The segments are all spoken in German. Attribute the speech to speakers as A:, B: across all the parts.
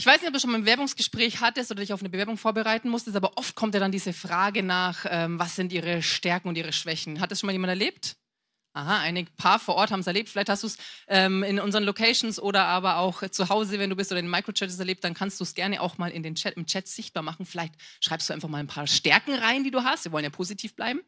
A: Ich weiß nicht, ob du schon mal ein Bewerbungsgespräch hattest oder dich auf eine Bewerbung vorbereiten musstest, aber oft kommt ja dann diese Frage nach, ähm, was sind ihre Stärken und ihre Schwächen. Hat das schon mal jemand erlebt? Aha, ein paar vor Ort haben es erlebt. Vielleicht hast du es ähm, in unseren Locations oder aber auch äh, zu Hause, wenn du bist oder in den Microchats erlebt, dann kannst du es gerne auch mal in den Chat, im Chat sichtbar machen. Vielleicht schreibst du einfach mal ein paar Stärken rein, die du hast. Wir wollen ja positiv bleiben.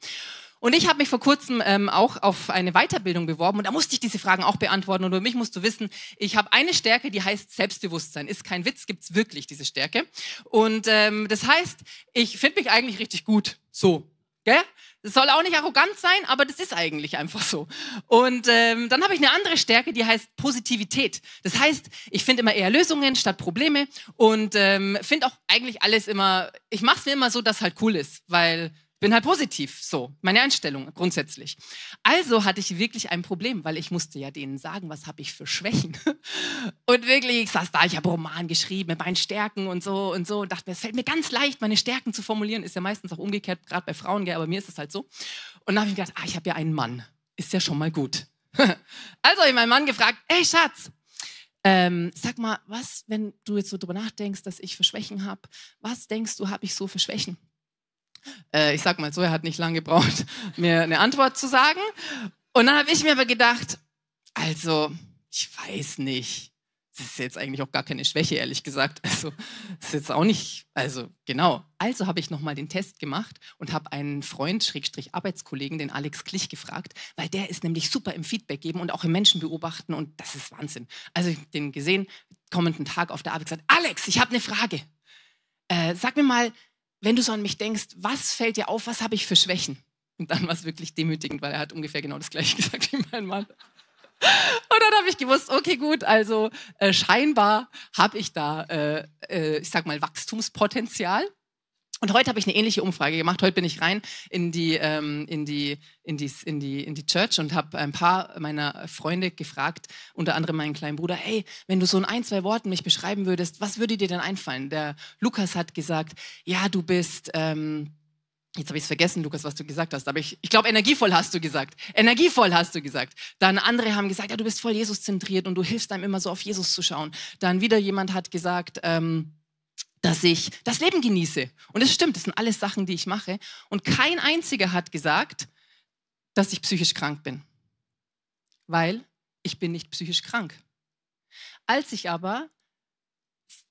A: Und ich habe mich vor kurzem ähm, auch auf eine Weiterbildung beworben und da musste ich diese Fragen auch beantworten. Und über mich musst du wissen, ich habe eine Stärke, die heißt Selbstbewusstsein. Ist kein Witz, gibt es wirklich diese Stärke. Und ähm, das heißt, ich finde mich eigentlich richtig gut. So, Gell? Das soll auch nicht arrogant sein, aber das ist eigentlich einfach so. Und ähm, dann habe ich eine andere Stärke, die heißt Positivität. Das heißt, ich finde immer eher Lösungen statt Probleme und ähm, finde auch eigentlich alles immer, ich mache es mir immer so, dass halt cool ist, weil bin halt positiv, so meine Einstellung grundsätzlich. Also hatte ich wirklich ein Problem, weil ich musste ja denen sagen, was habe ich für Schwächen. Und wirklich, ich saß da, ich habe Roman geschrieben mit meinen Stärken und so und so und dachte mir, es fällt mir ganz leicht, meine Stärken zu formulieren. Ist ja meistens auch umgekehrt, gerade bei Frauen, aber mir ist es halt so. Und dann habe ich mir gedacht, ah, ich habe ja einen Mann, ist ja schon mal gut. Also habe ich meinen Mann gefragt, ey Schatz, ähm, sag mal, was, wenn du jetzt so drüber nachdenkst, dass ich für Schwächen habe, was denkst du, habe ich so für Schwächen? Äh, ich sag mal so, er hat nicht lange gebraucht, mir eine Antwort zu sagen. Und dann habe ich mir aber gedacht, also, ich weiß nicht. Das ist jetzt eigentlich auch gar keine Schwäche, ehrlich gesagt. Also, das ist jetzt auch nicht, also genau. Also habe ich nochmal den Test gemacht und habe einen Freund, Schrägstrich Arbeitskollegen, den Alex Klich, gefragt, weil der ist nämlich super im Feedback geben und auch im Menschen beobachten und das ist Wahnsinn. Also ich habe den gesehen, kommenden Tag auf der Arbeit gesagt, Alex, ich habe eine Frage. Äh, sag mir mal, wenn du so an mich denkst, was fällt dir auf, was habe ich für Schwächen? Und dann war es wirklich demütigend, weil er hat ungefähr genau das gleiche gesagt wie mein Mann. Und dann habe ich gewusst, okay, gut, also äh, scheinbar habe ich da, äh, äh, ich sag mal, Wachstumspotenzial. Und heute habe ich eine ähnliche Umfrage gemacht. Heute bin ich rein in die, ähm, in die, in die, in die, in die Church und habe ein paar meiner Freunde gefragt, unter anderem meinen kleinen Bruder, hey, wenn du so in ein, zwei Worten mich beschreiben würdest, was würde dir denn einfallen? Der Lukas hat gesagt, ja, du bist... Ähm, Jetzt habe ich es vergessen, Lukas, was du gesagt hast. Aber ich, ich glaube, energievoll hast du gesagt. Energievoll hast du gesagt. Dann andere haben gesagt, ja, du bist voll Jesus-zentriert und du hilfst einem immer so auf Jesus zu schauen. Dann wieder jemand hat gesagt, ähm, dass ich das Leben genieße. Und es stimmt, das sind alles Sachen, die ich mache. Und kein einziger hat gesagt, dass ich psychisch krank bin, weil ich bin nicht psychisch krank. Als ich aber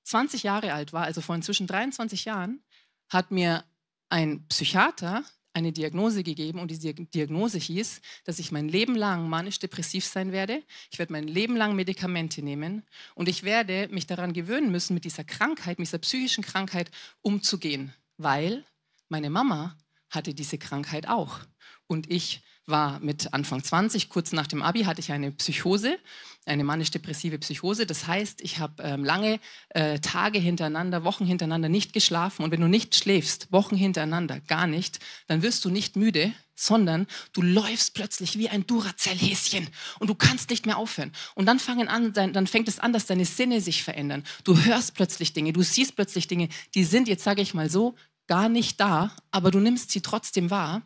A: 20 Jahre alt war, also vor inzwischen 23 Jahren, hat mir ein Psychiater eine Diagnose gegeben und die Diagnose hieß, dass ich mein Leben lang manisch-depressiv sein werde. Ich werde mein Leben lang Medikamente nehmen und ich werde mich daran gewöhnen müssen, mit dieser Krankheit, mit dieser psychischen Krankheit umzugehen, weil meine Mama hatte diese Krankheit auch und ich war mit Anfang 20, kurz nach dem Abi, hatte ich eine Psychose, eine manisch-depressive Psychose. Das heißt, ich habe ähm, lange äh, Tage hintereinander, Wochen hintereinander nicht geschlafen. Und wenn du nicht schläfst, Wochen hintereinander, gar nicht, dann wirst du nicht müde, sondern du läufst plötzlich wie ein Duracell-Häschen und du kannst nicht mehr aufhören. Und dann, fangen an, dann fängt es an, dass deine Sinne sich verändern. Du hörst plötzlich Dinge, du siehst plötzlich Dinge, die sind, jetzt sage ich mal so, gar nicht da, aber du nimmst sie trotzdem wahr.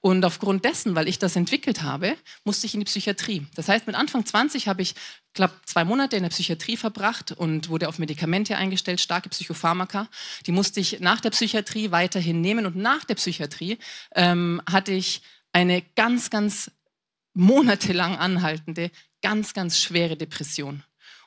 A: Und aufgrund dessen, weil ich das entwickelt habe, musste ich in die Psychiatrie. Das heißt, mit Anfang 20 habe ich, glaube zwei Monate in der Psychiatrie verbracht und wurde auf Medikamente eingestellt, starke Psychopharmaka. Die musste ich nach der Psychiatrie weiterhin nehmen. Und nach der Psychiatrie ähm, hatte ich eine ganz, ganz monatelang anhaltende, ganz, ganz schwere Depression.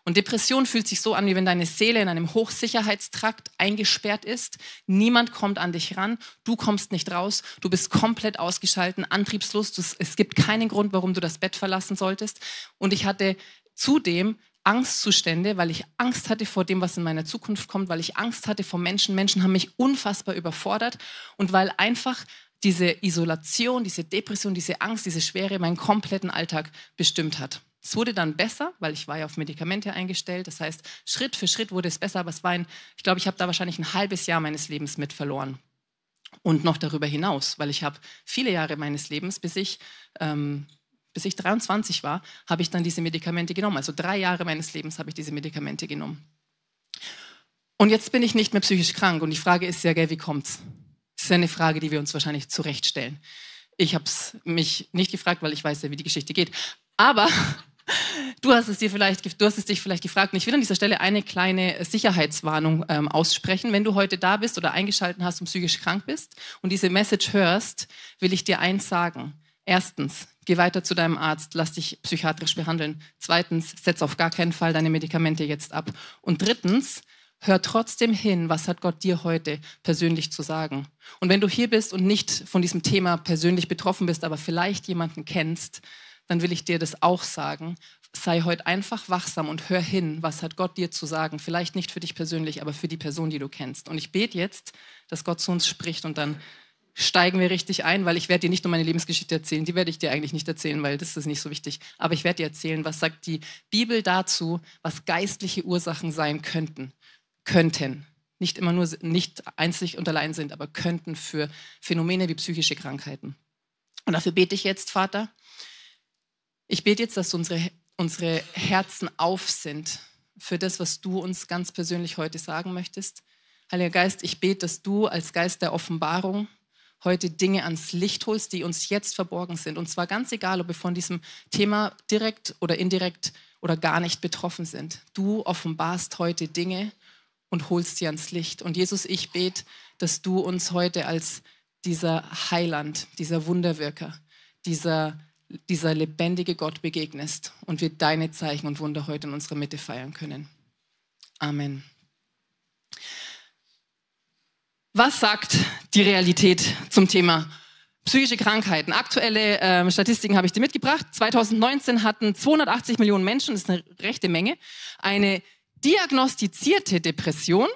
A: Und Depression fühlt sich so an, wie wenn deine Seele in einem Hochsicherheitstrakt eingesperrt ist. Niemand kommt an dich ran, du kommst nicht raus, du bist komplett ausgeschalten, antriebslos. es gibt keinen Grund, warum du das Bett verlassen solltest. Und ich hatte zudem Angstzustände, weil ich Angst hatte vor dem, was in meiner Zukunft kommt, weil ich Angst hatte vor Menschen. Menschen haben mich unfassbar überfordert und weil einfach diese Isolation, diese Depression, diese Angst, diese Schwere meinen kompletten Alltag bestimmt hat. Es wurde dann besser, weil ich war ja auf Medikamente eingestellt. Das heißt, Schritt für Schritt wurde es besser, aber es war ein, ich glaube, ich habe da wahrscheinlich ein halbes Jahr meines Lebens mit verloren. Und noch darüber hinaus, weil ich habe viele Jahre meines Lebens, bis ich, ähm, bis ich 23 war, habe ich dann diese Medikamente genommen. Also drei Jahre meines Lebens habe ich diese Medikamente genommen. Und jetzt bin ich nicht mehr psychisch krank. Und die Frage ist ja, gell, wie kommt's? Das ist eine Frage, die wir uns wahrscheinlich zurechtstellen. Ich habe es mich nicht gefragt, weil ich weiß ja, wie die Geschichte geht. Aber Du hast, es dir vielleicht, du hast es dich vielleicht gefragt. ich will an dieser Stelle eine kleine Sicherheitswarnung ähm, aussprechen. Wenn du heute da bist oder eingeschaltet hast und psychisch krank bist und diese Message hörst, will ich dir eins sagen. Erstens, geh weiter zu deinem Arzt, lass dich psychiatrisch behandeln. Zweitens, setz auf gar keinen Fall deine Medikamente jetzt ab. Und drittens, hör trotzdem hin, was hat Gott dir heute persönlich zu sagen. Und wenn du hier bist und nicht von diesem Thema persönlich betroffen bist, aber vielleicht jemanden kennst, dann will ich dir das auch sagen. Sei heute einfach wachsam und hör hin, was hat Gott dir zu sagen. Vielleicht nicht für dich persönlich, aber für die Person, die du kennst. Und ich bete jetzt, dass Gott zu uns spricht und dann steigen wir richtig ein, weil ich werde dir nicht nur meine Lebensgeschichte erzählen, die werde ich dir eigentlich nicht erzählen, weil das ist nicht so wichtig. Aber ich werde dir erzählen, was sagt die Bibel dazu, was geistliche Ursachen sein könnten, könnten. Nicht immer nur, nicht einzig und allein sind, aber könnten für Phänomene wie psychische Krankheiten. Und dafür bete ich jetzt, Vater. Ich bete jetzt, dass unsere, unsere Herzen auf sind für das, was du uns ganz persönlich heute sagen möchtest. Heiliger Geist, ich bete, dass du als Geist der Offenbarung heute Dinge ans Licht holst, die uns jetzt verborgen sind. Und zwar ganz egal, ob wir von diesem Thema direkt oder indirekt oder gar nicht betroffen sind. Du offenbarst heute Dinge und holst sie ans Licht. Und Jesus, ich bete, dass du uns heute als dieser Heiland, dieser Wunderwirker, dieser dieser lebendige Gott begegnest und wir deine Zeichen und Wunder heute in unserer Mitte feiern können. Amen. Was sagt die Realität zum Thema psychische Krankheiten? Aktuelle äh, Statistiken habe ich dir mitgebracht. 2019 hatten 280 Millionen Menschen, das ist eine rechte Menge, eine diagnostizierte Depression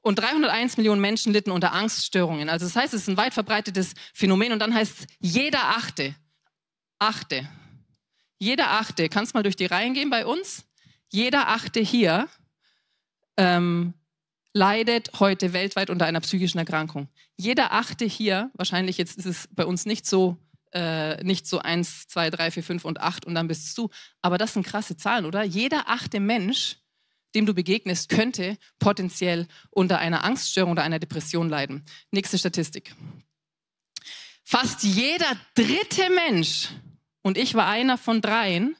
A: und 301 Millionen Menschen litten unter Angststörungen. Also das heißt, es ist ein weit verbreitetes Phänomen und dann heißt es, jeder achte Achte. Jeder Achte, kannst mal durch die Reihen gehen bei uns. Jeder Achte hier ähm, leidet heute weltweit unter einer psychischen Erkrankung. Jeder Achte hier, wahrscheinlich jetzt ist es bei uns nicht so, äh, nicht so 1, 2, 3, 4, 5 und 8 und dann bist du, aber das sind krasse Zahlen, oder? Jeder achte Mensch, dem du begegnest, könnte potenziell unter einer Angststörung oder einer Depression leiden. Nächste Statistik. Fast jeder dritte Mensch und ich war einer von dreien,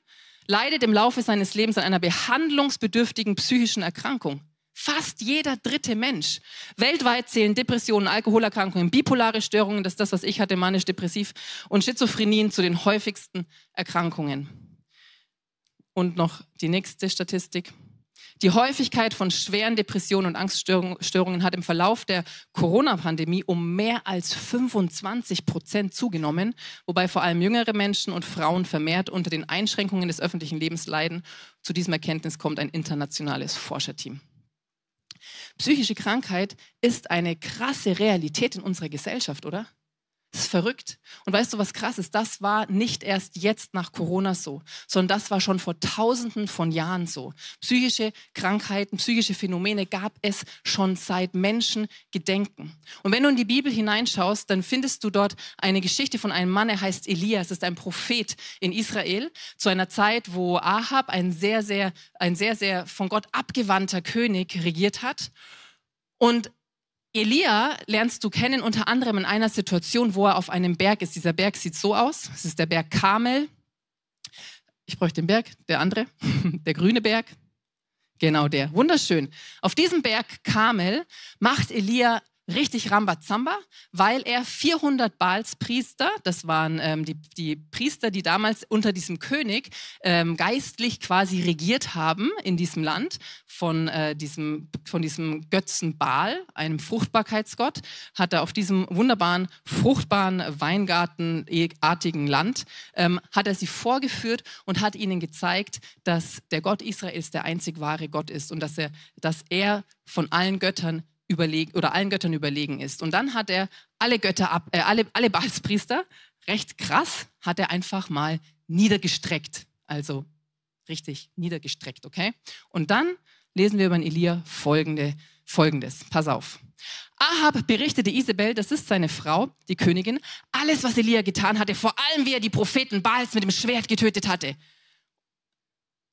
A: leidet im Laufe seines Lebens an einer behandlungsbedürftigen psychischen Erkrankung. Fast jeder dritte Mensch. Weltweit zählen Depressionen, Alkoholerkrankungen, bipolare Störungen, das ist das, was ich hatte, manisch-depressiv und Schizophrenien zu den häufigsten Erkrankungen. Und noch die nächste Statistik. Die Häufigkeit von schweren Depressionen und Angststörungen hat im Verlauf der Corona-Pandemie um mehr als 25 Prozent zugenommen, wobei vor allem jüngere Menschen und Frauen vermehrt unter den Einschränkungen des öffentlichen Lebens leiden. Zu diesem Erkenntnis kommt ein internationales Forscherteam. Psychische Krankheit ist eine krasse Realität in unserer Gesellschaft, oder? Das ist verrückt. Und weißt du, was krass ist? Das war nicht erst jetzt nach Corona so, sondern das war schon vor tausenden von Jahren so. Psychische Krankheiten, psychische Phänomene gab es schon seit Menschen gedenken. Und wenn du in die Bibel hineinschaust, dann findest du dort eine Geschichte von einem Mann, er heißt Elia. Es ist ein Prophet in Israel zu einer Zeit, wo Ahab, ein sehr, sehr, ein sehr, sehr von Gott abgewandter König, regiert hat. Und Elia lernst du kennen unter anderem in einer Situation, wo er auf einem Berg ist. Dieser Berg sieht so aus. Es ist der Berg Karmel. Ich bräuchte den Berg, der andere, der grüne Berg. Genau der, wunderschön. Auf diesem Berg Karmel macht Elia richtig Rambazamba, weil er 400 Baalspriester, das waren ähm, die, die, Priester, die damals unter diesem König ähm, geistlich quasi regiert haben in diesem Land, von, äh, diesem, von diesem Götzen Baal, einem Fruchtbarkeitsgott, hat er auf diesem wunderbaren, fruchtbaren, weingartenartigen Land, ähm, hat er sie vorgeführt und hat ihnen gezeigt, dass der Gott Israels der einzig wahre Gott ist und dass er, dass er von allen Göttern überlegen oder allen Göttern überlegen ist. Und dann hat er alle Götter ab, äh, alle, alle Baalspriester, recht krass, hat er einfach mal niedergestreckt. Also richtig niedergestreckt, okay? Und dann lesen wir über Elia folgende, folgendes. Pass auf. Ahab berichtete Isabel, das ist seine Frau, die Königin, alles, was Elia getan hatte, vor allem wie er die Propheten Baals mit dem Schwert getötet hatte.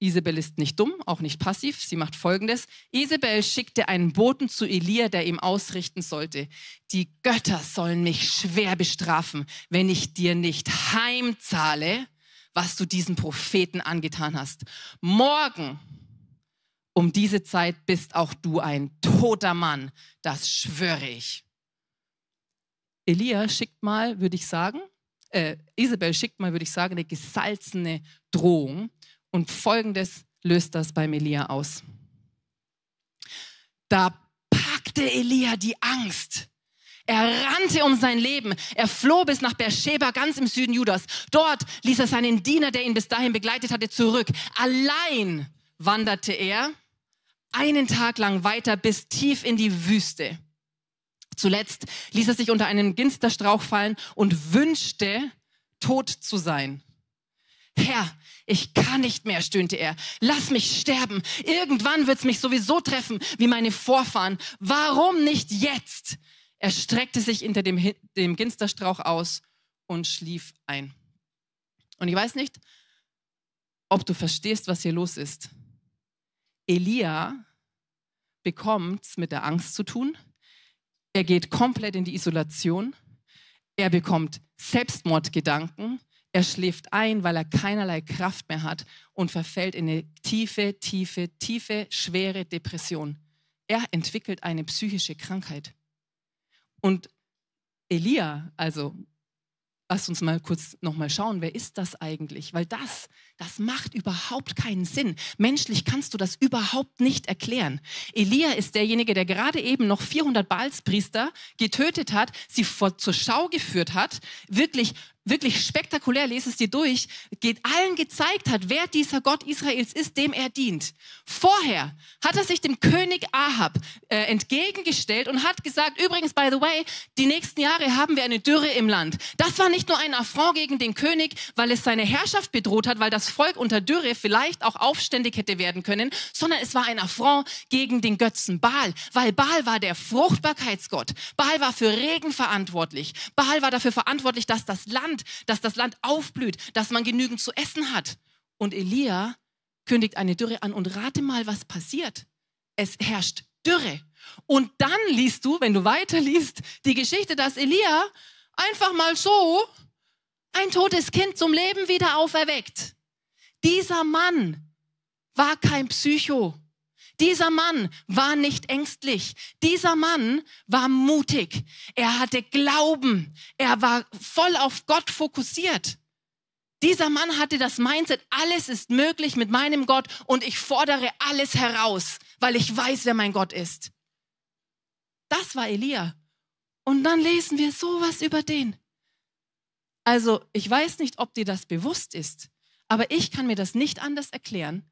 A: Isabel ist nicht dumm, auch nicht passiv. Sie macht folgendes. Isabel schickte einen Boten zu Elia, der ihm ausrichten sollte. Die Götter sollen mich schwer bestrafen, wenn ich dir nicht heimzahle, was du diesen Propheten angetan hast. Morgen um diese Zeit bist auch du ein toter Mann. Das schwöre ich. Elia schickt mal, würde ich sagen, äh, Isabel schickt mal, würde ich sagen, eine gesalzene Drohung und folgendes löst das beim Elia aus. Da packte Elia die Angst. Er rannte um sein Leben. Er floh bis nach Beersheba, ganz im Süden Judas. Dort ließ er seinen Diener, der ihn bis dahin begleitet hatte, zurück. Allein wanderte er einen Tag lang weiter bis tief in die Wüste. Zuletzt ließ er sich unter einen Ginsterstrauch fallen und wünschte, tot zu sein. Herr, ich kann nicht mehr, stöhnte er. Lass mich sterben. Irgendwann wird es mich sowieso treffen, wie meine Vorfahren. Warum nicht jetzt? Er streckte sich hinter dem, dem Ginsterstrauch aus und schlief ein. Und ich weiß nicht, ob du verstehst, was hier los ist. Elia bekommt es mit der Angst zu tun. Er geht komplett in die Isolation. Er bekommt Selbstmordgedanken. Er schläft ein, weil er keinerlei Kraft mehr hat und verfällt in eine tiefe, tiefe, tiefe, schwere Depression. Er entwickelt eine psychische Krankheit. Und Elia, also lass uns mal kurz nochmal schauen, wer ist das eigentlich? Weil das, das macht überhaupt keinen Sinn. Menschlich kannst du das überhaupt nicht erklären. Elia ist derjenige, der gerade eben noch 400 Balspriester getötet hat, sie vor, zur Schau geführt hat, wirklich wirklich spektakulär, lese es dir durch, geht allen gezeigt hat, wer dieser Gott Israels ist, dem er dient. Vorher hat er sich dem König Ahab äh, entgegengestellt und hat gesagt, übrigens, by the way, die nächsten Jahre haben wir eine Dürre im Land. Das war nicht nur ein Affront gegen den König, weil es seine Herrschaft bedroht hat, weil das Volk unter Dürre vielleicht auch aufständig hätte werden können, sondern es war ein Affront gegen den Götzen Baal, weil Baal war der Fruchtbarkeitsgott. Baal war für Regen verantwortlich. Baal war dafür verantwortlich, dass das Land Land, dass das Land aufblüht, dass man genügend zu essen hat. Und Elia kündigt eine Dürre an und rate mal, was passiert. Es herrscht Dürre. Und dann liest du, wenn du weiterliest, die Geschichte, dass Elia einfach mal so ein totes Kind zum Leben wieder auferweckt. Dieser Mann war kein Psycho. Dieser Mann war nicht ängstlich. Dieser Mann war mutig. Er hatte Glauben. Er war voll auf Gott fokussiert. Dieser Mann hatte das Mindset, alles ist möglich mit meinem Gott und ich fordere alles heraus, weil ich weiß, wer mein Gott ist. Das war Elia. Und dann lesen wir sowas über den. Also ich weiß nicht, ob dir das bewusst ist, aber ich kann mir das nicht anders erklären,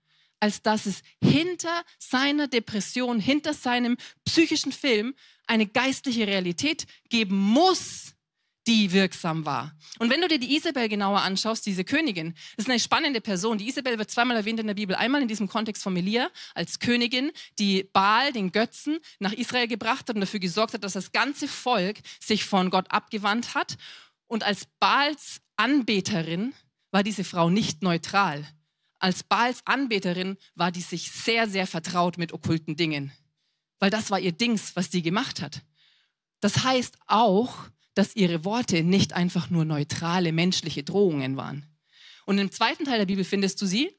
A: als dass es hinter seiner Depression, hinter seinem psychischen Film eine geistliche Realität geben muss, die wirksam war. Und wenn du dir die Isabel genauer anschaust, diese Königin, das ist eine spannende Person. Die Isabel wird zweimal erwähnt in der Bibel. Einmal in diesem Kontext von Melia als Königin, die Baal, den Götzen, nach Israel gebracht hat und dafür gesorgt hat, dass das ganze Volk sich von Gott abgewandt hat. Und als Baals Anbeterin war diese Frau nicht neutral als Baals Anbeterin war die sich sehr, sehr vertraut mit okkulten Dingen, weil das war ihr Dings, was die gemacht hat. Das heißt auch, dass ihre Worte nicht einfach nur neutrale menschliche Drohungen waren. Und im zweiten Teil der Bibel findest du sie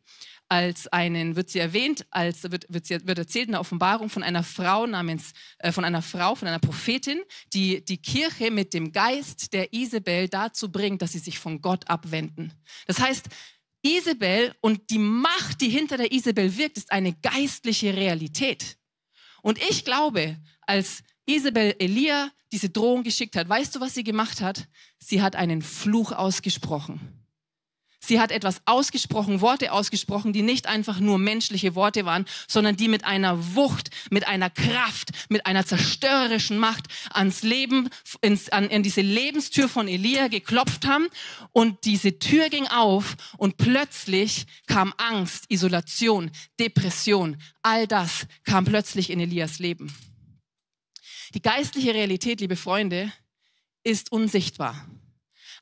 A: als einen, wird sie erwähnt, als wird, wird, sie, wird erzählt in der Offenbarung von einer Frau namens, äh, von einer Frau, von einer Prophetin, die die Kirche mit dem Geist der Isabel dazu bringt, dass sie sich von Gott abwenden. Das heißt, Isabel und die Macht, die hinter der Isabel wirkt, ist eine geistliche Realität. Und ich glaube, als Isabel Elia diese Drohung geschickt hat, weißt du, was sie gemacht hat? Sie hat einen Fluch ausgesprochen. Sie hat etwas ausgesprochen, Worte ausgesprochen, die nicht einfach nur menschliche Worte waren, sondern die mit einer Wucht, mit einer Kraft, mit einer zerstörerischen Macht ans Leben, ins, an, in diese Lebenstür von Elia geklopft haben. Und diese Tür ging auf und plötzlich kam Angst, Isolation, Depression. All das kam plötzlich in Elias Leben. Die geistliche Realität, liebe Freunde, ist unsichtbar.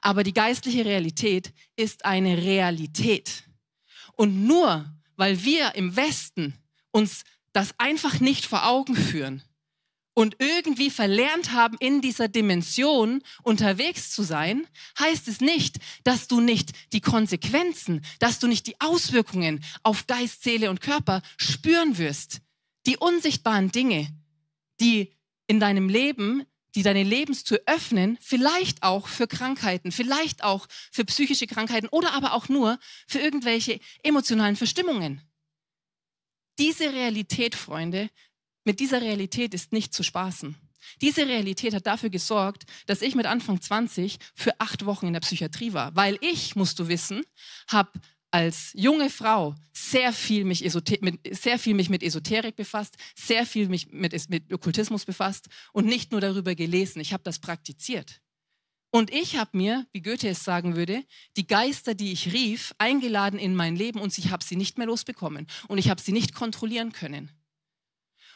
A: Aber die geistliche Realität ist eine Realität. Und nur weil wir im Westen uns das einfach nicht vor Augen führen und irgendwie verlernt haben, in dieser Dimension unterwegs zu sein, heißt es nicht, dass du nicht die Konsequenzen, dass du nicht die Auswirkungen auf Geist, Seele und Körper spüren wirst. Die unsichtbaren Dinge, die in deinem Leben die deine Lebenstür öffnen, vielleicht auch für Krankheiten, vielleicht auch für psychische Krankheiten oder aber auch nur für irgendwelche emotionalen Verstimmungen. Diese Realität, Freunde, mit dieser Realität ist nicht zu spaßen. Diese Realität hat dafür gesorgt, dass ich mit Anfang 20 für acht Wochen in der Psychiatrie war, weil ich, musst du wissen, habe als junge Frau sehr viel mich, mit, sehr viel mich mit Esoterik befasst, sehr viel mich mit, mit Okkultismus befasst und nicht nur darüber gelesen, ich habe das praktiziert. Und ich habe mir, wie Goethe es sagen würde, die Geister, die ich rief, eingeladen in mein Leben und ich habe sie nicht mehr losbekommen und ich habe sie nicht kontrollieren können.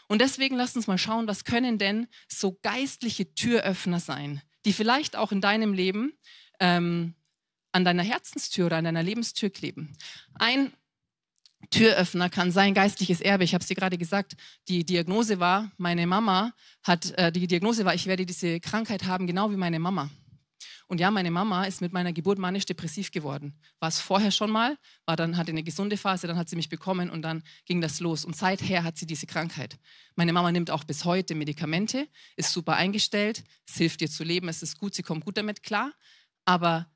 A: Und deswegen lasst uns mal schauen, was können denn so geistliche Türöffner sein, die vielleicht auch in deinem Leben ähm, an deiner Herzenstür oder an deiner Lebenstür kleben. Ein Türöffner kann sein geistliches Erbe. Ich habe sie gerade gesagt, die Diagnose war, meine Mama hat, äh, die Diagnose war, ich werde diese Krankheit haben, genau wie meine Mama. Und ja, meine Mama ist mit meiner Geburt manisch-depressiv geworden. War es vorher schon mal, war dann, hatte eine gesunde Phase, dann hat sie mich bekommen und dann ging das los. Und seither hat sie diese Krankheit. Meine Mama nimmt auch bis heute Medikamente, ist super eingestellt, es hilft ihr zu leben, es ist gut, sie kommt gut damit klar. Aber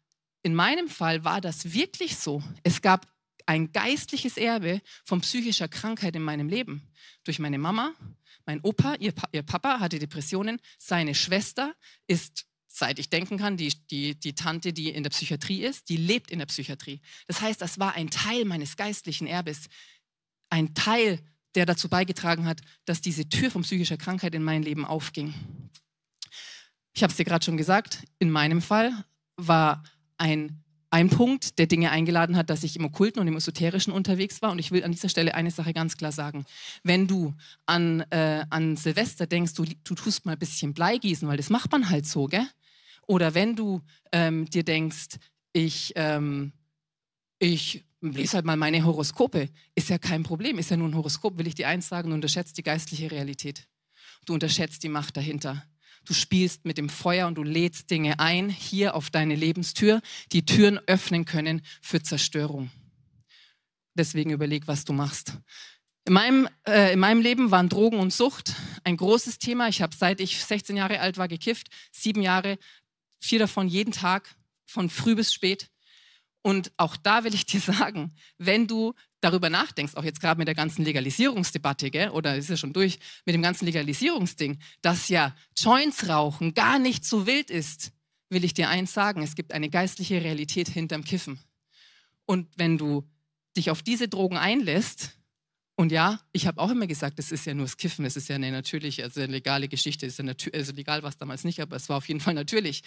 A: in meinem Fall war das wirklich so. Es gab ein geistliches Erbe von psychischer Krankheit in meinem Leben. Durch meine Mama, mein Opa, ihr, pa ihr Papa hatte Depressionen, seine Schwester ist seit ich denken kann, die, die, die Tante, die in der Psychiatrie ist, die lebt in der Psychiatrie. Das heißt, das war ein Teil meines geistlichen Erbes, ein Teil, der dazu beigetragen hat, dass diese Tür von psychischer Krankheit in mein Leben aufging. Ich habe es dir gerade schon gesagt, in meinem Fall war ein, ein Punkt, der Dinge eingeladen hat, dass ich im Okkulten und im Esoterischen unterwegs war. Und ich will an dieser Stelle eine Sache ganz klar sagen. Wenn du an, äh, an Silvester denkst, du, du tust mal ein bisschen Bleigießen, weil das macht man halt so, gell? Oder wenn du ähm, dir denkst, ich, ähm, ich lese halt mal meine Horoskope, ist ja kein Problem, ist ja nur ein Horoskop, will ich dir eins sagen, du unterschätzt die geistliche Realität. Du unterschätzt die Macht dahinter. Du spielst mit dem Feuer und du lädst Dinge ein hier auf deine Lebenstür, die Türen öffnen können für Zerstörung. Deswegen überleg, was du machst. In meinem, äh, in meinem Leben waren Drogen und Sucht ein großes Thema. Ich habe, seit ich 16 Jahre alt war, gekifft. Sieben Jahre, vier davon jeden Tag, von früh bis spät. Und auch da will ich dir sagen, wenn du darüber nachdenkst, auch jetzt gerade mit der ganzen Legalisierungsdebatte, gell? oder ist ja schon durch, mit dem ganzen Legalisierungsding, dass ja Joints rauchen gar nicht so wild ist, will ich dir eins sagen, es gibt eine geistliche Realität hinterm Kiffen. Und wenn du dich auf diese Drogen einlässt, und ja, ich habe auch immer gesagt, es ist ja nur das Kiffen, es ist ja eine natürliche, also eine legale Geschichte, ist ja also legal war es damals nicht, aber es war auf jeden Fall natürlich.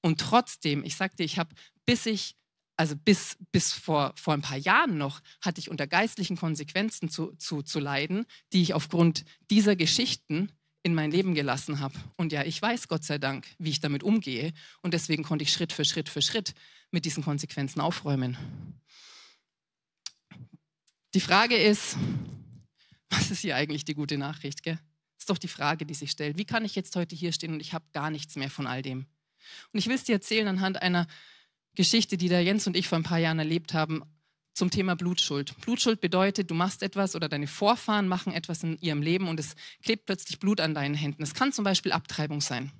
A: Und trotzdem, ich sagte, ich habe, bis ich also bis, bis vor, vor ein paar Jahren noch, hatte ich unter geistlichen Konsequenzen zu, zu, zu leiden, die ich aufgrund dieser Geschichten in mein Leben gelassen habe. Und ja, ich weiß Gott sei Dank, wie ich damit umgehe. Und deswegen konnte ich Schritt für Schritt für Schritt mit diesen Konsequenzen aufräumen. Die Frage ist, was ist hier eigentlich die gute Nachricht? Gell? Ist doch die Frage, die sich stellt. Wie kann ich jetzt heute hier stehen und ich habe gar nichts mehr von all dem? Und ich will es dir erzählen anhand einer Geschichte, die da Jens und ich vor ein paar Jahren erlebt haben, zum Thema Blutschuld. Blutschuld bedeutet, du machst etwas oder deine Vorfahren machen etwas in ihrem Leben und es klebt plötzlich Blut an deinen Händen. Es kann zum Beispiel Abtreibung sein.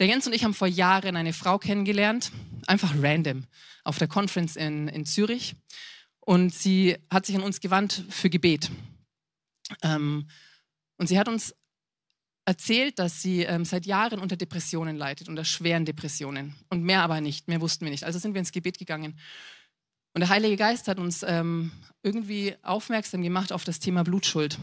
A: Der Jens und ich haben vor Jahren eine Frau kennengelernt, einfach random, auf der Conference in, in Zürich. Und sie hat sich an uns gewandt für Gebet. Ähm, und sie hat uns erzählt, dass sie ähm, seit Jahren unter Depressionen leidet, unter schweren Depressionen. Und mehr aber nicht, mehr wussten wir nicht. Also sind wir ins Gebet gegangen. Und der Heilige Geist hat uns ähm, irgendwie aufmerksam gemacht auf das Thema Blutschuld.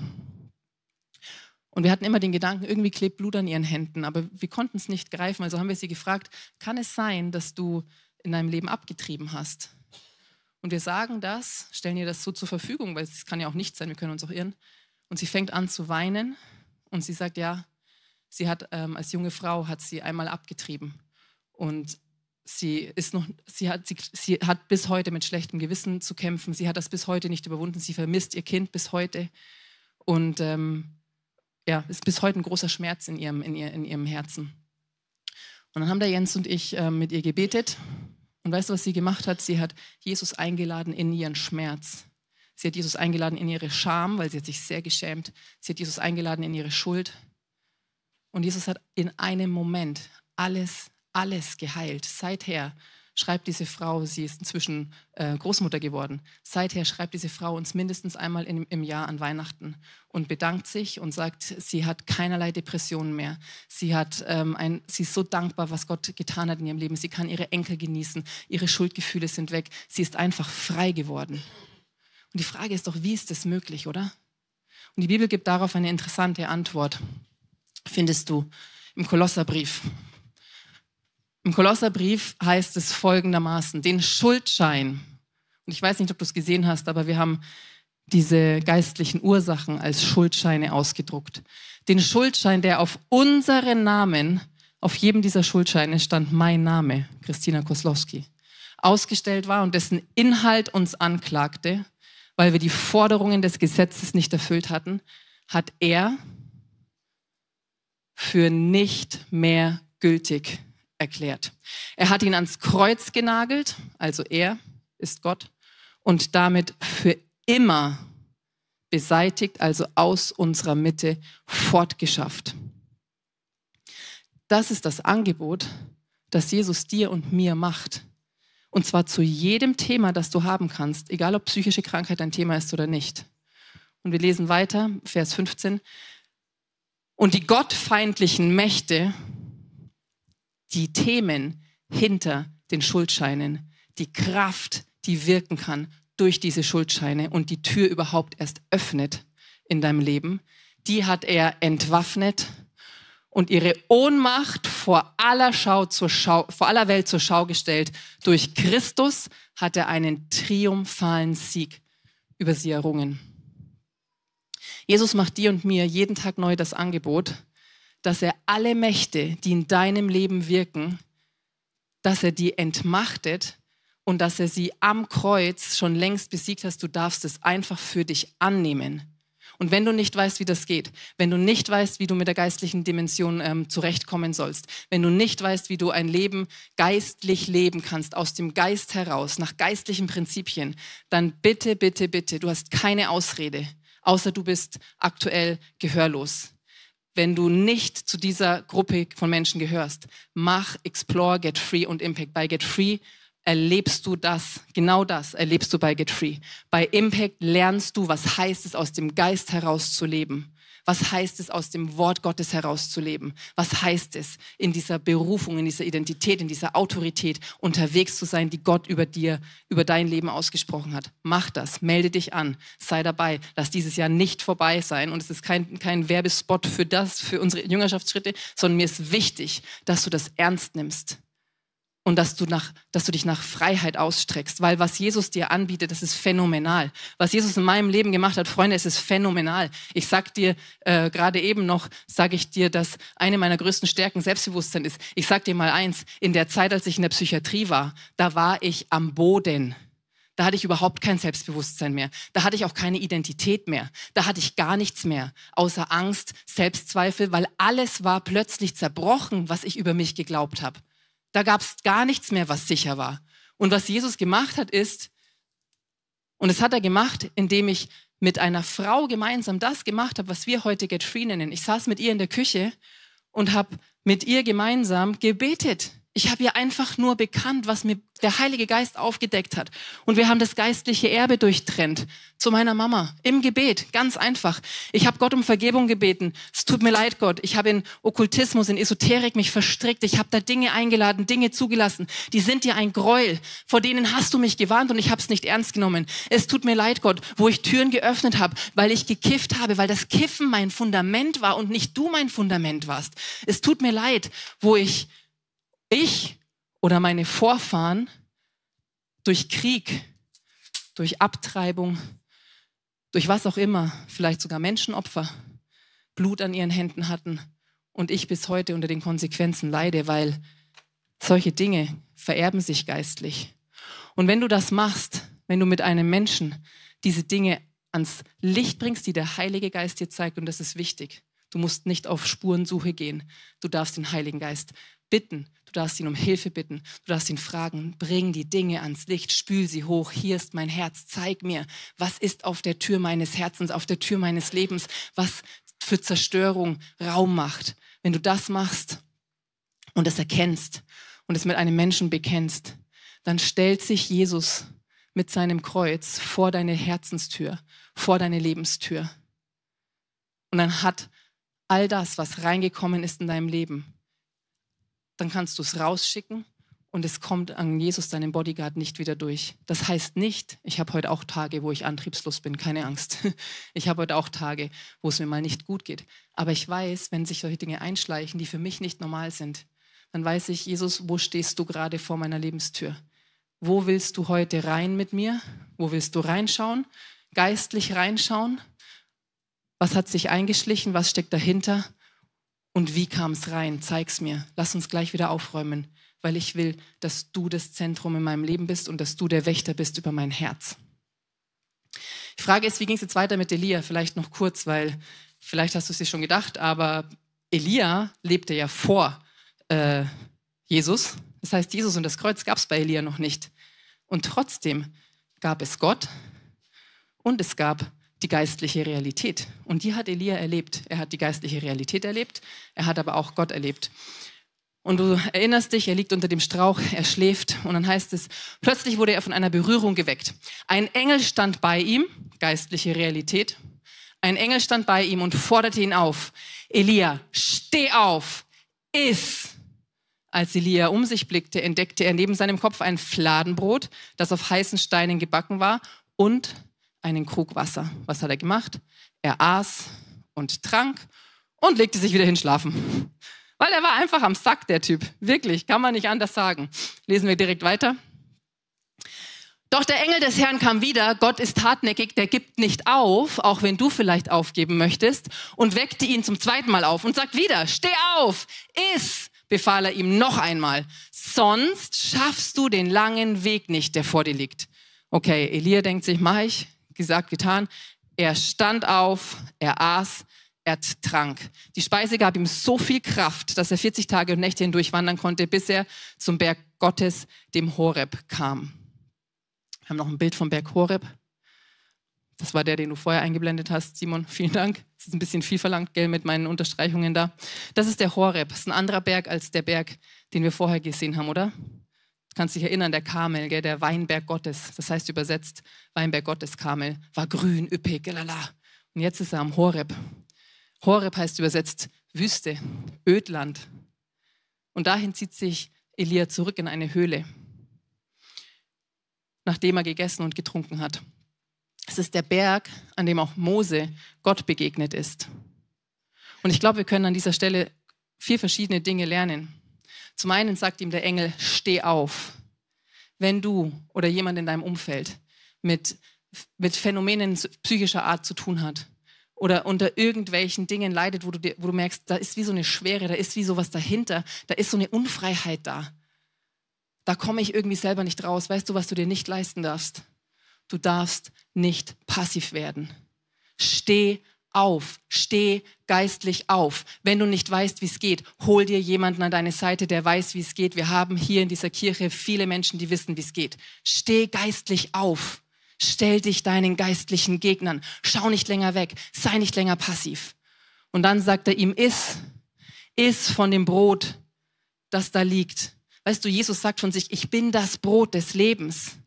A: Und wir hatten immer den Gedanken, irgendwie klebt Blut an ihren Händen, aber wir konnten es nicht greifen. Also haben wir sie gefragt, kann es sein, dass du in deinem Leben abgetrieben hast? Und wir sagen das, stellen ihr das so zur Verfügung, weil es kann ja auch nicht sein, wir können uns auch irren. Und sie fängt an zu weinen und sie sagt, ja, Sie hat ähm, als junge Frau hat sie einmal abgetrieben und sie ist noch, sie hat, sie, sie hat bis heute mit schlechtem Gewissen zu kämpfen. Sie hat das bis heute nicht überwunden. Sie vermisst ihr Kind bis heute und ähm, ja, ist bis heute ein großer Schmerz in ihrem, in, ihr, in ihrem Herzen. Und dann haben der Jens und ich äh, mit ihr gebetet. Und weißt du, was sie gemacht hat? Sie hat Jesus eingeladen in ihren Schmerz. Sie hat Jesus eingeladen in ihre Scham, weil sie hat sich sehr geschämt. Sie hat Jesus eingeladen in ihre Schuld. Und Jesus hat in einem Moment alles, alles geheilt. Seither schreibt diese Frau, sie ist inzwischen äh, Großmutter geworden, seither schreibt diese Frau uns mindestens einmal in, im Jahr an Weihnachten und bedankt sich und sagt, sie hat keinerlei Depressionen mehr. Sie, hat, ähm, ein, sie ist so dankbar, was Gott getan hat in ihrem Leben. Sie kann ihre Enkel genießen, ihre Schuldgefühle sind weg. Sie ist einfach frei geworden. Und die Frage ist doch, wie ist das möglich, oder? Und die Bibel gibt darauf eine interessante Antwort findest du im Kolosserbrief. Im Kolosserbrief heißt es folgendermaßen, den Schuldschein. Und ich weiß nicht, ob du es gesehen hast, aber wir haben diese geistlichen Ursachen als Schuldscheine ausgedruckt. Den Schuldschein, der auf unseren Namen, auf jedem dieser Schuldscheine stand mein Name, Christina Koslowski, ausgestellt war und dessen Inhalt uns anklagte, weil wir die Forderungen des Gesetzes nicht erfüllt hatten, hat er für nicht mehr gültig erklärt. Er hat ihn ans Kreuz genagelt, also er ist Gott, und damit für immer beseitigt, also aus unserer Mitte fortgeschafft. Das ist das Angebot, das Jesus dir und mir macht. Und zwar zu jedem Thema, das du haben kannst, egal ob psychische Krankheit dein Thema ist oder nicht. Und wir lesen weiter, Vers 15 und die gottfeindlichen Mächte die Themen hinter den Schuldscheinen, die Kraft, die wirken kann durch diese Schuldscheine und die Tür überhaupt erst öffnet in deinem Leben, die hat er entwaffnet und ihre Ohnmacht vor aller, Schau zur Schau, vor aller Welt zur Schau gestellt. Durch Christus hat er einen triumphalen Sieg über sie errungen. Jesus macht dir und mir jeden Tag neu das Angebot, dass er alle Mächte, die in deinem Leben wirken, dass er die entmachtet und dass er sie am Kreuz schon längst besiegt hat. Du darfst es einfach für dich annehmen. Und wenn du nicht weißt, wie das geht, wenn du nicht weißt, wie du mit der geistlichen Dimension ähm, zurechtkommen sollst, wenn du nicht weißt, wie du ein Leben geistlich leben kannst, aus dem Geist heraus, nach geistlichen Prinzipien, dann bitte, bitte, bitte, du hast keine Ausrede außer du bist aktuell gehörlos. Wenn du nicht zu dieser Gruppe von Menschen gehörst, mach Explore, Get Free und Impact. Bei Get Free erlebst du das, genau das erlebst du bei Get Free. Bei Impact lernst du, was heißt es, aus dem Geist heraus zu leben. Was heißt es, aus dem Wort Gottes herauszuleben? Was heißt es, in dieser Berufung, in dieser Identität, in dieser Autorität unterwegs zu sein, die Gott über dir, über dein Leben ausgesprochen hat? Mach das, melde dich an, sei dabei. Lass dieses Jahr nicht vorbei sein. Und es ist kein, kein Werbespot für das, für unsere Jüngerschaftsschritte, sondern mir ist wichtig, dass du das ernst nimmst und dass du, nach, dass du dich nach Freiheit ausstreckst, weil was Jesus dir anbietet, das ist phänomenal. Was Jesus in meinem Leben gemacht hat, Freunde, es ist phänomenal. Ich sag dir äh, gerade eben noch, sage ich dir, dass eine meiner größten Stärken Selbstbewusstsein ist. Ich sag dir mal eins: In der Zeit, als ich in der Psychiatrie war, da war ich am Boden. Da hatte ich überhaupt kein Selbstbewusstsein mehr. Da hatte ich auch keine Identität mehr. Da hatte ich gar nichts mehr, außer Angst, Selbstzweifel, weil alles war plötzlich zerbrochen, was ich über mich geglaubt habe. Da gab es gar nichts mehr, was sicher war. Und was Jesus gemacht hat, ist, und das hat er gemacht, indem ich mit einer Frau gemeinsam das gemacht habe, was wir heute Get Free nennen. Ich saß mit ihr in der Küche und habe mit ihr gemeinsam gebetet. Ich habe ihr einfach nur bekannt, was mir der Heilige Geist aufgedeckt hat. Und wir haben das geistliche Erbe durchtrennt zu meiner Mama im Gebet, ganz einfach. Ich habe Gott um Vergebung gebeten. Es tut mir leid, Gott. Ich habe in Okkultismus, in Esoterik mich verstrickt. Ich habe da Dinge eingeladen, Dinge zugelassen. Die sind dir ein Gräuel. Vor denen hast du mich gewarnt und ich habe es nicht ernst genommen. Es tut mir leid, Gott, wo ich Türen geöffnet habe, weil ich gekifft habe, weil das Kiffen mein Fundament war und nicht du mein Fundament warst. Es tut mir leid, wo ich ich oder meine Vorfahren durch Krieg, durch Abtreibung, durch was auch immer, vielleicht sogar Menschenopfer, Blut an ihren Händen hatten und ich bis heute unter den Konsequenzen leide, weil solche Dinge vererben sich geistlich. Und wenn du das machst, wenn du mit einem Menschen diese Dinge ans Licht bringst, die der Heilige Geist dir zeigt, und das ist wichtig, du musst nicht auf Spurensuche gehen, du darfst den Heiligen Geist bitten, du darfst ihn um Hilfe bitten, du darfst ihn fragen, bring die Dinge ans Licht, spül sie hoch, hier ist mein Herz, zeig mir, was ist auf der Tür meines Herzens, auf der Tür meines Lebens, was für Zerstörung Raum macht. Wenn du das machst und es erkennst und es mit einem Menschen bekennst, dann stellt sich Jesus mit seinem Kreuz vor deine Herzenstür, vor deine Lebenstür. Und dann hat all das, was reingekommen ist in deinem Leben, dann kannst du es rausschicken und es kommt an Jesus, deinem Bodyguard, nicht wieder durch. Das heißt nicht, ich habe heute auch Tage, wo ich antriebslos bin, keine Angst. Ich habe heute auch Tage, wo es mir mal nicht gut geht. Aber ich weiß, wenn sich solche Dinge einschleichen, die für mich nicht normal sind, dann weiß ich, Jesus, wo stehst du gerade vor meiner Lebenstür? Wo willst du heute rein mit mir? Wo willst du reinschauen? Geistlich reinschauen? Was hat sich eingeschlichen? Was steckt dahinter? Und wie kam es rein? Zeig's mir. Lass uns gleich wieder aufräumen, weil ich will, dass du das Zentrum in meinem Leben bist und dass du der Wächter bist über mein Herz. Die Frage ist, wie ging es jetzt weiter mit Elia? Vielleicht noch kurz, weil vielleicht hast du es dir schon gedacht, aber Elia lebte ja vor äh, Jesus. Das heißt, Jesus und das Kreuz gab es bei Elia noch nicht. Und trotzdem gab es Gott und es gab die geistliche Realität. Und die hat Elia erlebt. Er hat die geistliche Realität erlebt, er hat aber auch Gott erlebt. Und du erinnerst dich, er liegt unter dem Strauch, er schläft. Und dann heißt es, plötzlich wurde er von einer Berührung geweckt. Ein Engel stand bei ihm, geistliche Realität. Ein Engel stand bei ihm und forderte ihn auf. Elia, steh auf, iss. Als Elia um sich blickte, entdeckte er neben seinem Kopf ein Fladenbrot, das auf heißen Steinen gebacken war und einen Krug Wasser. Was hat er gemacht? Er aß und trank und legte sich wieder hin schlafen. Weil er war einfach am Sack, der Typ. Wirklich, kann man nicht anders sagen. Lesen wir direkt weiter. Doch der Engel des Herrn kam wieder, Gott ist hartnäckig, der gibt nicht auf, auch wenn du vielleicht aufgeben möchtest, und weckte ihn zum zweiten Mal auf und sagt wieder, steh auf, iss, befahl er ihm noch einmal, sonst schaffst du den langen Weg nicht, der vor dir liegt. Okay, Elia denkt sich, mach ich, gesagt, getan. Er stand auf, er aß, er trank. Die Speise gab ihm so viel Kraft, dass er 40 Tage und Nächte hindurch wandern konnte, bis er zum Berg Gottes, dem Horeb, kam. Wir haben noch ein Bild vom Berg Horeb. Das war der, den du vorher eingeblendet hast, Simon. Vielen Dank. Das ist ein bisschen viel verlangt, gell, mit meinen Unterstreichungen da. Das ist der Horeb. Das ist ein anderer Berg als der Berg, den wir vorher gesehen haben, oder? Du kannst dich erinnern, der Kamel, gell, der Weinberg Gottes, das heißt übersetzt Weinberg Gottes Kamel, war grün, üppig, lala. Und jetzt ist er am Horeb. Horeb heißt übersetzt Wüste, Ödland. Und dahin zieht sich Elia zurück in eine Höhle, nachdem er gegessen und getrunken hat. Es ist der Berg, an dem auch Mose Gott begegnet ist. Und ich glaube, wir können an dieser Stelle vier verschiedene Dinge lernen. Zum einen sagt ihm der Engel, steh auf. Wenn du oder jemand in deinem Umfeld mit, mit Phänomenen psychischer Art zu tun hat oder unter irgendwelchen Dingen leidet, wo du, wo du merkst, da ist wie so eine Schwere, da ist wie sowas dahinter, da ist so eine Unfreiheit da. Da komme ich irgendwie selber nicht raus. Weißt du, was du dir nicht leisten darfst? Du darfst nicht passiv werden. Steh auf auf, steh geistlich auf. Wenn du nicht weißt, wie es geht, hol dir jemanden an deine Seite, der weiß, wie es geht. Wir haben hier in dieser Kirche viele Menschen, die wissen, wie es geht. Steh geistlich auf. Stell dich deinen geistlichen Gegnern. Schau nicht länger weg. Sei nicht länger passiv. Und dann sagt er ihm, iss, iss von dem Brot, das da liegt. Weißt du, Jesus sagt von sich, ich bin das Brot des Lebens.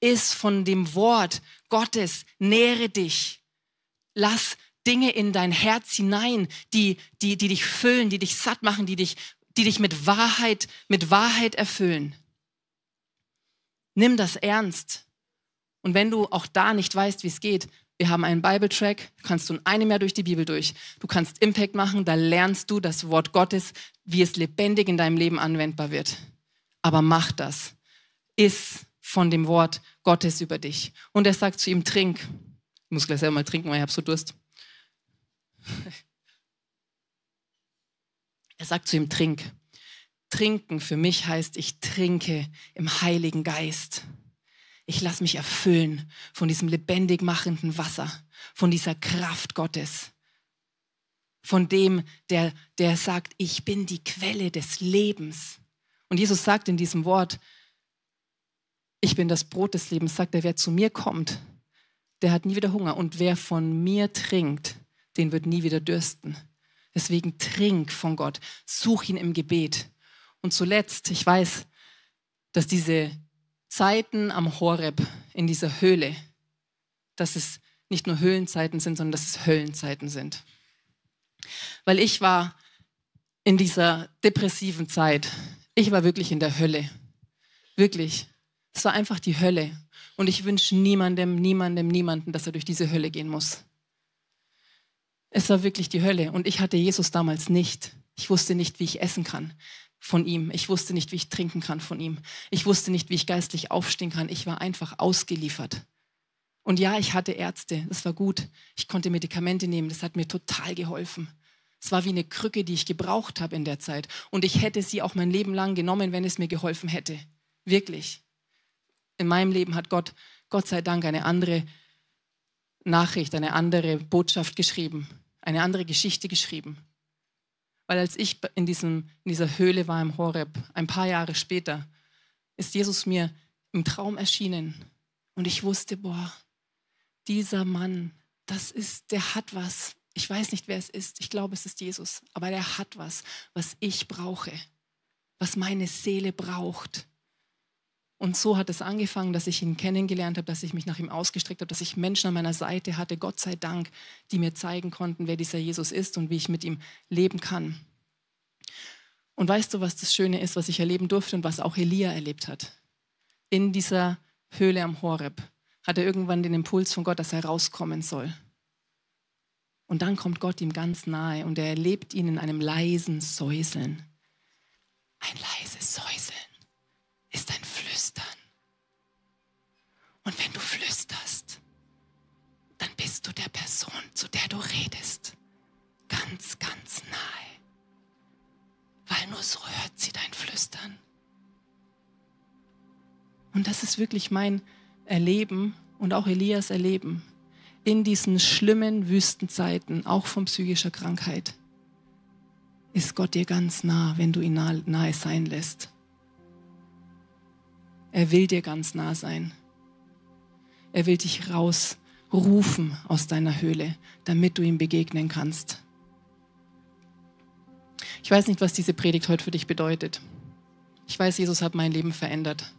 A: Iss von dem Wort Gottes, nähre dich. Lass Dinge in dein Herz hinein, die, die, die dich füllen, die dich satt machen, die dich, die dich mit Wahrheit, mit Wahrheit erfüllen. Nimm das ernst. Und wenn du auch da nicht weißt, wie es geht, wir haben einen Bible-Track, kannst du in einem Jahr durch die Bibel durch. Du kannst Impact machen, da lernst du das Wort Gottes, wie es lebendig in deinem Leben anwendbar wird. Aber mach das. Iss von dem Wort Gottes über dich. Und er sagt zu ihm, trink. Ich muss gleich selber mal trinken, weil ich habe so Durst. Er sagt zu ihm, trink. Trinken für mich heißt, ich trinke im Heiligen Geist. Ich lasse mich erfüllen von diesem lebendig machenden Wasser, von dieser Kraft Gottes, von dem, der, der sagt, ich bin die Quelle des Lebens. Und Jesus sagt in diesem Wort, ich bin das Brot des Lebens, sagt er, wer zu mir kommt, der hat nie wieder Hunger. Und wer von mir trinkt, den wird nie wieder dürsten. Deswegen trink von Gott, such ihn im Gebet. Und zuletzt, ich weiß, dass diese Zeiten am Horeb in dieser Höhle, dass es nicht nur Höhlenzeiten sind, sondern dass es Höllenzeiten sind. Weil ich war in dieser depressiven Zeit, ich war wirklich in der Hölle. Wirklich. Es war einfach die Hölle. Und ich wünsche niemandem, niemandem, niemandem, dass er durch diese Hölle gehen muss. Es war wirklich die Hölle und ich hatte Jesus damals nicht. Ich wusste nicht, wie ich essen kann von ihm. Ich wusste nicht, wie ich trinken kann von ihm. Ich wusste nicht, wie ich geistlich aufstehen kann. Ich war einfach ausgeliefert. Und ja, ich hatte Ärzte, das war gut. Ich konnte Medikamente nehmen, das hat mir total geholfen. Es war wie eine Krücke, die ich gebraucht habe in der Zeit. Und ich hätte sie auch mein Leben lang genommen, wenn es mir geholfen hätte. Wirklich. In meinem Leben hat Gott, Gott sei Dank, eine andere Nachricht, eine andere Botschaft geschrieben eine andere Geschichte geschrieben. Weil als ich in, diesem, in dieser Höhle war im Horeb, ein paar Jahre später, ist Jesus mir im Traum erschienen. Und ich wusste, boah, dieser Mann, das ist, der hat was. Ich weiß nicht, wer es ist. Ich glaube, es ist Jesus. Aber der hat was, was ich brauche, was meine Seele braucht. Und so hat es angefangen, dass ich ihn kennengelernt habe, dass ich mich nach ihm ausgestreckt habe, dass ich Menschen an meiner Seite hatte, Gott sei Dank, die mir zeigen konnten, wer dieser Jesus ist und wie ich mit ihm leben kann. Und weißt du, was das Schöne ist, was ich erleben durfte und was auch Elia erlebt hat? In dieser Höhle am Horeb hat er irgendwann den Impuls von Gott, dass er rauskommen soll. Und dann kommt Gott ihm ganz nahe und er erlebt ihn in einem leisen Säuseln. Ein leises Säuseln ist ein Flüstern. Und wenn du flüsterst, dann bist du der Person, zu der du redest, ganz, ganz nahe. Weil nur so hört sie dein Flüstern. Und das ist wirklich mein Erleben und auch Elias Erleben in diesen schlimmen Wüstenzeiten, auch von psychischer Krankheit, ist Gott dir ganz nah, wenn du ihn nahe, sein lässt. Er will dir ganz nah sein. Er will dich rausrufen aus deiner Höhle, damit du ihm begegnen kannst. Ich weiß nicht, was diese Predigt heute für dich bedeutet. Ich weiß, Jesus hat mein Leben verändert.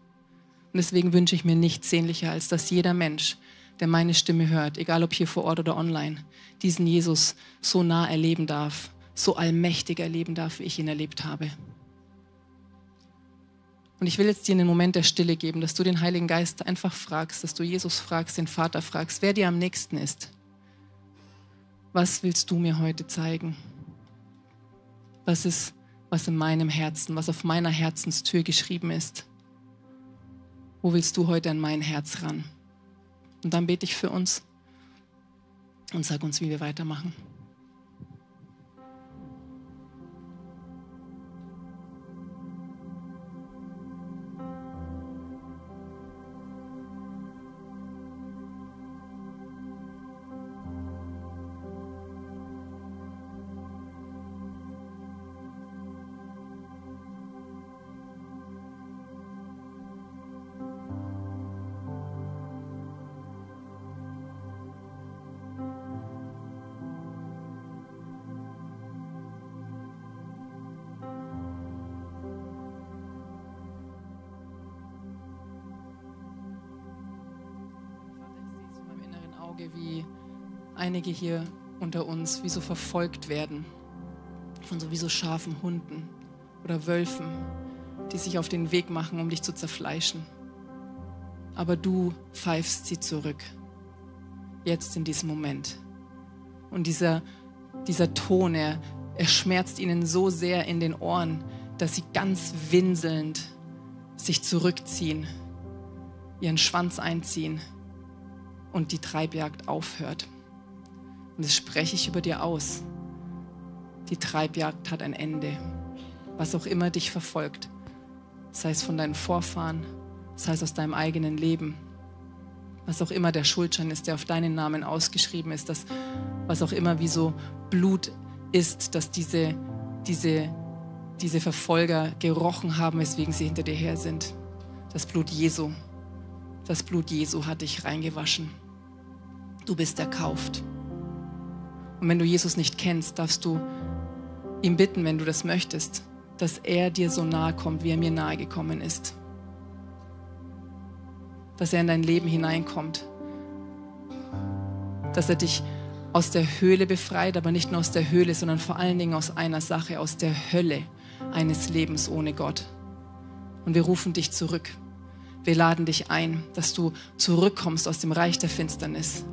A: Und deswegen wünsche ich mir nichts sehnlicher, als dass jeder Mensch, der meine Stimme hört, egal ob hier vor Ort oder online, diesen Jesus so nah erleben darf, so allmächtig erleben darf, wie ich ihn erlebt habe. Und ich will jetzt dir einen Moment der Stille geben, dass du den Heiligen Geist einfach fragst, dass du Jesus fragst, den Vater fragst, wer dir am nächsten ist. Was willst du mir heute zeigen? Was ist, was in meinem Herzen, was auf meiner Herzenstür geschrieben ist? Wo willst du heute an mein Herz ran? Und dann bete ich für uns und sag uns, wie wir weitermachen. Auge, wie einige hier unter uns, wie so verfolgt werden von sowieso scharfen Hunden oder Wölfen, die sich auf den Weg machen, um dich zu zerfleischen. Aber du pfeifst sie zurück, jetzt in diesem Moment. Und dieser, dieser Ton, er, er schmerzt ihnen so sehr in den Ohren, dass sie ganz winselnd sich zurückziehen, ihren Schwanz einziehen und die Treibjagd aufhört. Und das spreche ich über dir aus. Die Treibjagd hat ein Ende. Was auch immer dich verfolgt, sei es von deinen Vorfahren, sei es aus deinem eigenen Leben, was auch immer der Schuldschein ist, der auf deinen Namen ausgeschrieben ist, das, was auch immer wie so Blut ist, dass diese, diese, diese Verfolger gerochen haben, weswegen sie hinter dir her sind. Das Blut Jesu, das Blut Jesu hat dich reingewaschen. Du bist erkauft. Und wenn du Jesus nicht kennst, darfst du ihm bitten, wenn du das möchtest, dass er dir so nahe kommt, wie er mir nahe gekommen ist. Dass er in dein Leben hineinkommt. Dass er dich aus der Höhle befreit, aber nicht nur aus der Höhle, sondern vor allen Dingen aus einer Sache, aus der Hölle eines Lebens ohne Gott. Und wir rufen dich zurück. Wir laden dich ein, dass du zurückkommst aus dem Reich der Finsternis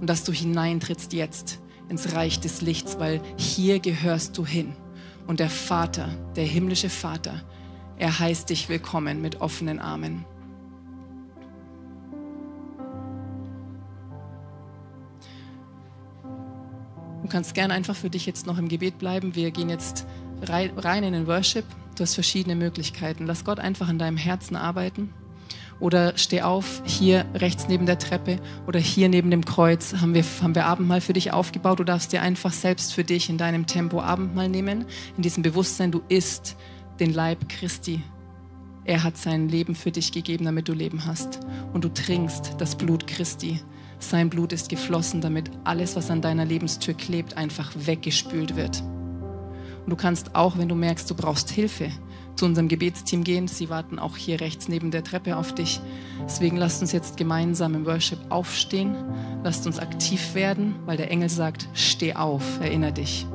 A: und dass du hineintrittst jetzt ins Reich des Lichts, weil hier gehörst du hin. Und der Vater, der himmlische Vater, er heißt dich willkommen mit offenen Armen. Du kannst gern einfach für dich jetzt noch im Gebet bleiben. Wir gehen jetzt rein in den Worship. Du hast verschiedene Möglichkeiten. Lass Gott einfach in deinem Herzen arbeiten oder steh auf, hier rechts neben der Treppe oder hier neben dem Kreuz haben wir, haben wir Abendmahl für dich aufgebaut. Du darfst dir einfach selbst für dich in deinem Tempo Abendmahl nehmen, in diesem Bewusstsein, du isst den Leib Christi. Er hat sein Leben für dich gegeben, damit du Leben hast. Und du trinkst das Blut Christi. Sein Blut ist geflossen, damit alles, was an deiner Lebenstür klebt, einfach weggespült wird. Und du kannst auch, wenn du merkst, du brauchst Hilfe, zu unserem Gebetsteam gehen. Sie warten auch hier rechts neben der Treppe auf dich. Deswegen lasst uns jetzt gemeinsam im Worship aufstehen. Lasst uns aktiv werden, weil der Engel sagt, steh auf, erinnere dich.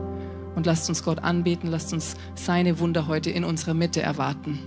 A: Und lasst uns Gott anbeten, lasst uns seine Wunder heute in unserer Mitte erwarten.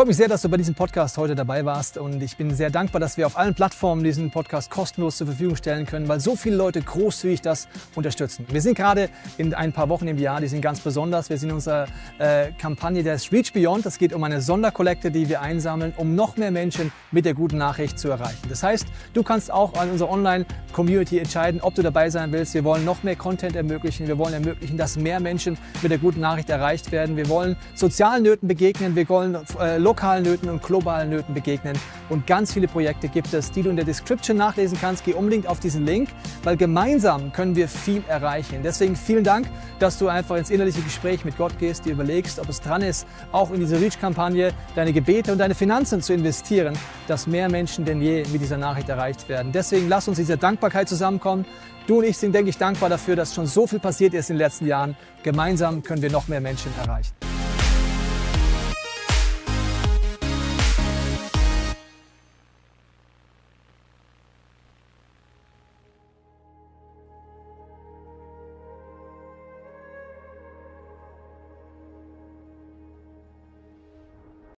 B: freue mich sehr, dass du bei diesem Podcast heute dabei warst und ich bin sehr dankbar, dass wir auf allen Plattformen diesen Podcast kostenlos zur Verfügung stellen können, weil so viele Leute großzügig das unterstützen. Wir sind gerade in ein paar Wochen im Jahr, die sind ganz besonders. Wir sind in unserer äh, Kampagne des Reach Beyond. Das geht um eine Sonderkollekte, die wir einsammeln, um noch mehr Menschen mit der guten Nachricht zu erreichen. Das heißt, du kannst auch an unserer Online-Community entscheiden, ob du dabei sein willst. Wir wollen noch mehr Content ermöglichen. Wir wollen ermöglichen, dass mehr Menschen mit der guten Nachricht erreicht werden. Wir wollen sozialen Nöten begegnen. Wir wollen äh, lokalen Nöten und globalen Nöten begegnen. Und ganz viele Projekte gibt es, die du in der Description nachlesen kannst. Geh unbedingt auf diesen Link, weil gemeinsam können wir viel erreichen. Deswegen vielen Dank, dass du einfach ins innerliche Gespräch mit Gott gehst, dir überlegst, ob es dran ist, auch in diese Reach-Kampagne deine Gebete und deine Finanzen zu investieren, dass mehr Menschen denn je mit dieser Nachricht erreicht werden. Deswegen lass uns dieser Dankbarkeit zusammenkommen. Du und ich sind, denke ich, dankbar dafür, dass schon so viel passiert ist in den letzten Jahren. Gemeinsam können wir noch mehr Menschen erreichen.